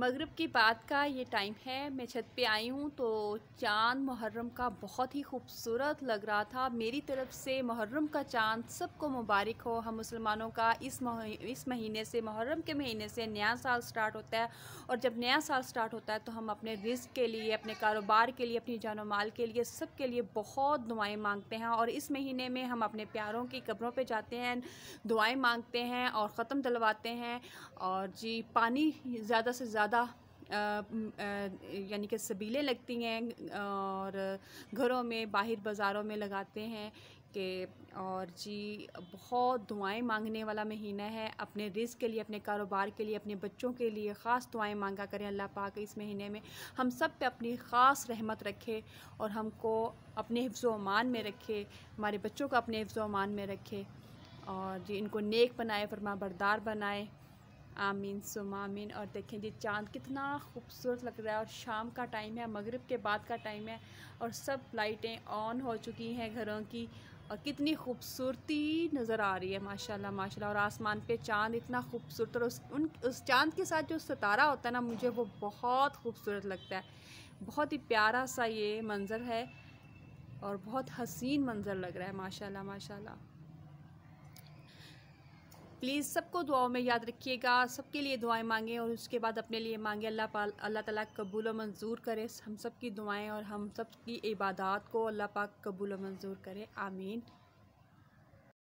मगरब की बात का ये टाइम है मैं छत पे आई हूँ तो चांद मुहर्रम का बहुत ही खूबसूरत लग रहा था मेरी तरफ से मुहर्रम का चांद सबको मुबारक हो हम मुसलमानों का इस मह, इस महीने से मुहर्रम के महीने से नया साल स्टार्ट होता है और जब नया साल स्टार्ट होता है तो हम अपने रिस्क के लिए अपने कारोबार के लिए अपनी जानो माल के लिए सब के लिए बहुत दुआएँ मांगते हैं और इस महीने में हम अपने प्यारों की कब्रों पर जाते हैं दुआएँ मांगते हैं और ख़त्म दलवाते हैं और जी पानी ज़्यादा से ज़्यादा ज़्यादा यानी कि सबीलें लगती हैं और घरों में बाहर बाज़ारों में लगाते हैं कि और जी बहुत दुआएं मांगने वाला महीना है अपने रिज के लिए अपने कारोबार के लिए अपने बच्चों के लिए ख़ास दुआएं मांगा करें अल्लाह पाक इस महीने में हम सब पे अपनी ख़ास रहमत रखे और हमको अपने हिफ्ज़ अमान में रखे हमारे बच्चों को अपने हिफ्ज़ अमान में रखे और जी इनको नेक बनाए फरमा बरदार बनाए आमीन सुम आमीन और देखें जी चांद कितना खूबसूरत लग रहा है और शाम का टाइम है मगरिब के बाद का टाइम है और सब लाइटें ऑन हो चुकी हैं घरों की और कितनी खूबसूरती नज़र आ रही है माशाल्लाह माशाल्लाह और आसमान पे चांद इतना खूबसूरत और उस उन उस चांद के साथ जो सितारा होता है ना मुझे वो बहुत खूबसूरत लगता है बहुत ही प्यारा सा ये मंज़र है और बहुत हसीन मंज़र लग रहा है माशाल्लाह माशाल्लाह प्लीज़ सबको दुआओं में याद रखिएगा सबके लिए दुआएं मांगें और उसके बाद अपने लिए मांगे अल्लाह पा अल्लाह ताला कबूल मंजूर करे हम सब की दुआएं और हम सब की इबादत को अल्लाह पाक कबूल मंजूर करे आमीन